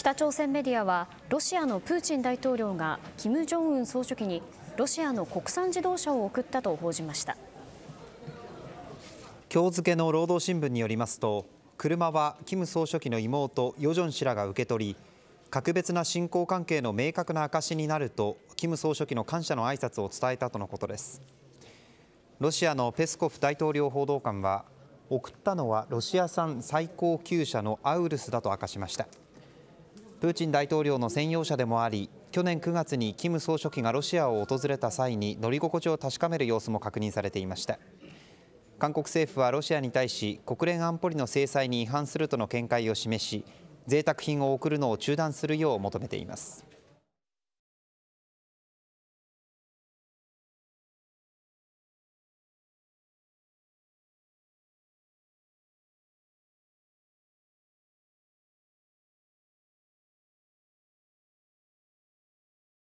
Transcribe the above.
北朝鮮メディアはロシアのプーチン大統領が金正恩総書記にロシアの国産自動車を送ったと報じました今日付の労働新聞によりますと車は金総書記の妹ヨジョン氏らが受け取り格別な信仰関係の明確な証になると金総書記の感謝の挨拶を伝えたとのことですロシアのペスコフ大統領報道官は送ったのはロシア産最高級車のアウルスだと明かしました。プーチン大統領の専用車でもあり去年9月に金総書記がロシアを訪れた際に乗り心地を確かめる様子も確認されていました韓国政府はロシアに対し国連安保理の制裁に違反するとの見解を示し贅沢品を送るのを中断するよう求めています